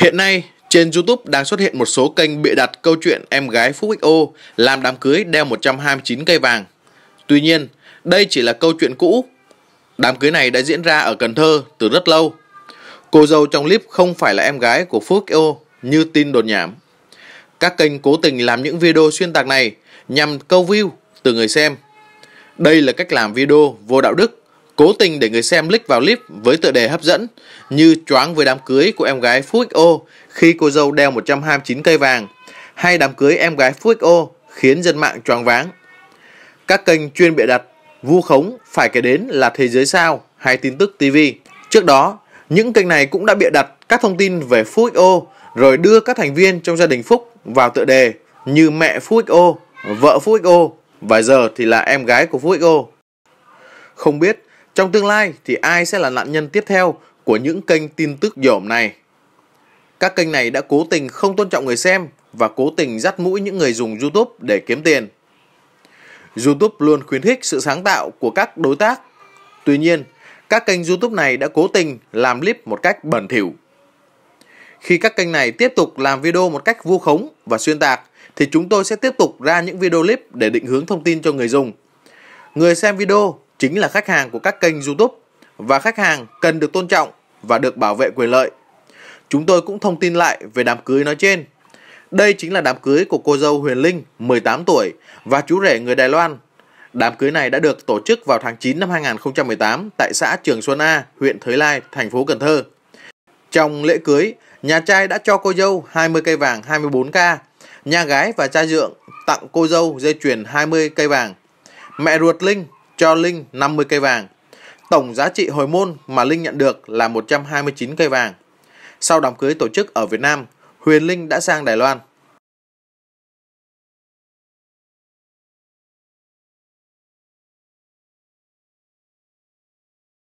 Hiện nay, trên YouTube đang xuất hiện một số kênh bịa đặt câu chuyện em gái Phúc XO làm đám cưới đeo 129 cây vàng. Tuy nhiên, đây chỉ là câu chuyện cũ. Đám cưới này đã diễn ra ở Cần Thơ từ rất lâu. Cô dâu trong clip không phải là em gái của Phúc XO như tin đồn nhảm. Các kênh cố tình làm những video xuyên tạc này nhằm câu view từ người xem. Đây là cách làm video vô đạo đức, cố tình để người xem click vào clip với tựa đề hấp dẫn như choáng với đám cưới của em gái Phú XO khi cô dâu đeo 129 cây vàng hay đám cưới em gái Phú XO khiến dân mạng choáng váng. Các kênh chuyên bịa đặt, vu khống phải kể đến là Thế giới sao hay tin tức TV. Trước đó, những kênh này cũng đã bịa đặt các thông tin về Phú XO rồi đưa các thành viên trong gia đình Phúc vào tựa đề như mẹ Phú XO, vợ Phú XO vài giờ thì là em gái của Phú XO. Không biết trong tương lai thì ai sẽ là nạn nhân tiếp theo của những kênh tin tức dởm này? Các kênh này đã cố tình không tôn trọng người xem và cố tình dắt mũi những người dùng YouTube để kiếm tiền. YouTube luôn khuyến khích sự sáng tạo của các đối tác. Tuy nhiên, các kênh YouTube này đã cố tình làm clip một cách bẩn thỉu. Khi các kênh này tiếp tục làm video một cách vu khống và xuyên tạc, thì chúng tôi sẽ tiếp tục ra những video clip để định hướng thông tin cho người dùng. Người xem video chính là khách hàng của các kênh YouTube và khách hàng cần được tôn trọng và được bảo vệ quyền lợi. Chúng tôi cũng thông tin lại về đám cưới nói trên. Đây chính là đám cưới của cô dâu Huyền Linh, 18 tuổi và chú rể người Đài Loan. Đám cưới này đã được tổ chức vào tháng 9 năm 2018 tại xã Trường Xuân A, huyện Thới Lai, thành phố Cần Thơ. Trong lễ cưới, nhà trai đã cho cô dâu 20 cây vàng 24K, nhà gái và cha dượng tặng cô dâu dây chuyền 20 cây vàng. Mẹ ruột Linh cho Linh 50 cây vàng. Tổng giá trị hồi môn mà Linh nhận được là 129 cây vàng. Sau đám cưới tổ chức ở Việt Nam, Huyền Linh đã sang Đài Loan.